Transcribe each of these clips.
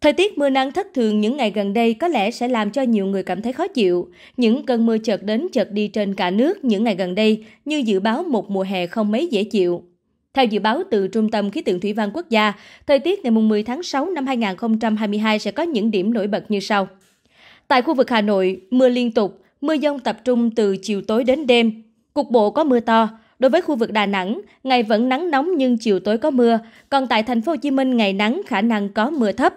Thời tiết mưa nắng thất thường những ngày gần đây có lẽ sẽ làm cho nhiều người cảm thấy khó chịu. Những cơn mưa chợt đến chợt đi trên cả nước những ngày gần đây như dự báo một mùa hè không mấy dễ chịu. Theo dự báo từ Trung tâm Khí tượng Thủy văn Quốc gia, thời tiết ngày 10 tháng 6 năm 2022 sẽ có những điểm nổi bật như sau. Tại khu vực Hà Nội, mưa liên tục, mưa dông tập trung từ chiều tối đến đêm. Cục bộ có mưa to, Đối với khu vực Đà Nẵng, ngày vẫn nắng nóng nhưng chiều tối có mưa, còn tại thành phố Hồ Chí Minh ngày nắng khả năng có mưa thấp.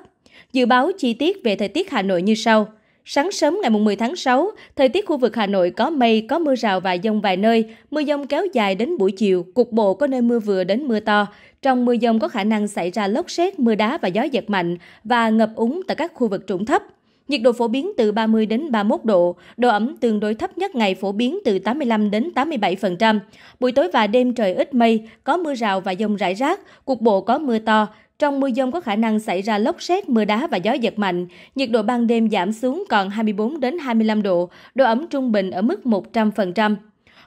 Dự báo chi tiết về thời tiết Hà Nội như sau. Sáng sớm ngày 10 tháng 6, thời tiết khu vực Hà Nội có mây, có mưa rào và dông vài nơi, mưa dông kéo dài đến buổi chiều, cục bộ có nơi mưa vừa đến mưa to. Trong mưa dông có khả năng xảy ra lốc xét, mưa đá và gió giật mạnh và ngập úng tại các khu vực trũng thấp. Nhiệt độ phổ biến từ 30 đến 31 độ, độ ẩm tương đối thấp nhất ngày phổ biến từ 85 đến 87%. Buổi tối và đêm trời ít mây, có mưa rào và dông rải rác, cục bộ có mưa to, trong mưa dông có khả năng xảy ra lốc xét, mưa đá và gió giật mạnh. Nhiệt độ ban đêm giảm xuống còn 24 đến 25 độ, độ ẩm trung bình ở mức 100%.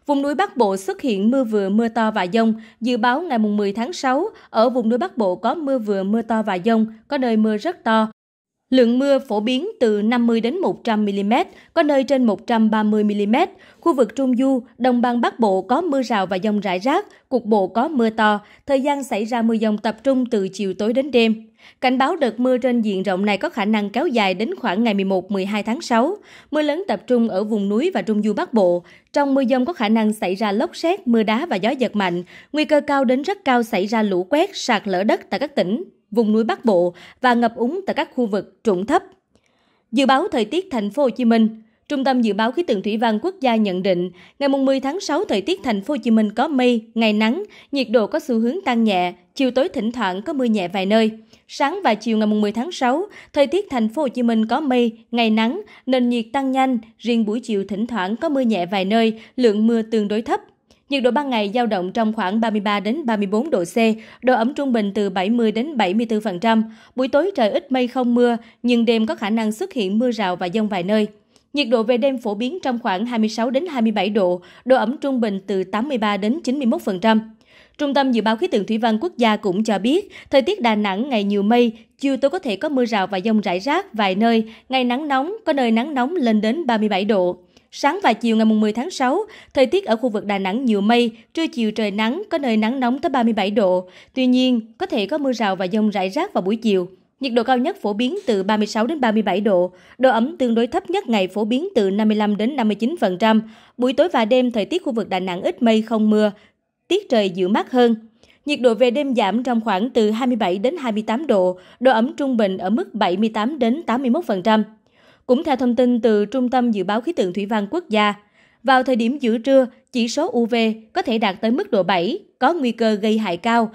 Vùng núi Bắc Bộ xuất hiện mưa vừa mưa to và dông. Dự báo ngày 10 tháng 6, ở vùng núi Bắc Bộ có mưa vừa mưa to và dông, có nơi mưa rất to, Lượng mưa phổ biến từ 50 đến 100 mm, có nơi trên 130 mm. Khu vực Trung Du, Đồng bằng Bắc Bộ có mưa rào và dông rải rác, cục bộ có mưa to, thời gian xảy ra mưa dông tập trung từ chiều tối đến đêm. Cảnh báo đợt mưa trên diện rộng này có khả năng kéo dài đến khoảng ngày 11-12 tháng 6. Mưa lớn tập trung ở vùng núi và Trung Du Bắc Bộ. Trong mưa dông có khả năng xảy ra lốc xét, mưa đá và gió giật mạnh. Nguy cơ cao đến rất cao xảy ra lũ quét, sạt lở đất tại các tỉnh vùng núi Bắc Bộ và ngập úng tại các khu vực trũng thấp. Dự báo thời tiết thành phố Hồ Chí Minh, Trung tâm dự báo khí tượng thủy văn quốc gia nhận định, ngày 10 tháng 6 thời tiết thành phố Hồ Chí Minh có mây, ngày nắng, nhiệt độ có xu hướng tăng nhẹ, chiều tối thỉnh thoảng có mưa nhẹ vài nơi. Sáng và chiều ngày 10 tháng 6, thời tiết thành phố Hồ Chí Minh có mây, ngày nắng, nền nhiệt tăng nhanh, riêng buổi chiều thỉnh thoảng có mưa nhẹ vài nơi, lượng mưa tương đối thấp nhiệt độ ban ngày giao động trong khoảng 33 đến 34 độ C, độ ẩm trung bình từ 70 đến 74%, buổi tối trời ít mây không mưa, nhưng đêm có khả năng xuất hiện mưa rào và dông vài nơi. Nhiệt độ về đêm phổ biến trong khoảng 26 đến 27 độ, độ ẩm trung bình từ 83 đến 91%. Trung tâm Dự báo Khí tượng Thủy văn Quốc gia cũng cho biết, thời tiết Đà Nẵng ngày nhiều mây, chiều tối có thể có mưa rào và dông rải rác vài nơi, ngày nắng nóng, có nơi nắng nóng lên đến 37 độ. Sáng và chiều ngày 10 tháng 6, thời tiết ở khu vực Đà Nẵng nhiều mây, trưa chiều trời nắng, có nơi nắng nóng tới 37 độ. Tuy nhiên, có thể có mưa rào và dông rải rác vào buổi chiều. Nhiệt độ cao nhất phổ biến từ 36 đến 37 độ, độ ẩm tương đối thấp nhất ngày phổ biến từ 55 đến 59%. Buổi tối và đêm thời tiết khu vực Đà Nẵng ít mây không mưa, tiết trời dịu mát hơn. Nhiệt độ về đêm giảm trong khoảng từ 27 đến 28 độ, độ ẩm trung bình ở mức 78 đến 81%. Cũng theo thông tin từ Trung tâm Dự báo Khí tượng Thủy văn Quốc gia, vào thời điểm giữa trưa, chỉ số UV có thể đạt tới mức độ 7, có nguy cơ gây hại cao,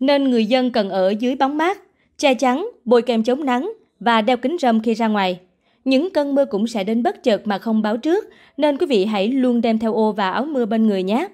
nên người dân cần ở dưới bóng mát, che chắn, bôi kem chống nắng và đeo kính râm khi ra ngoài. Những cơn mưa cũng sẽ đến bất chợt mà không báo trước, nên quý vị hãy luôn đem theo ô và áo mưa bên người nhé.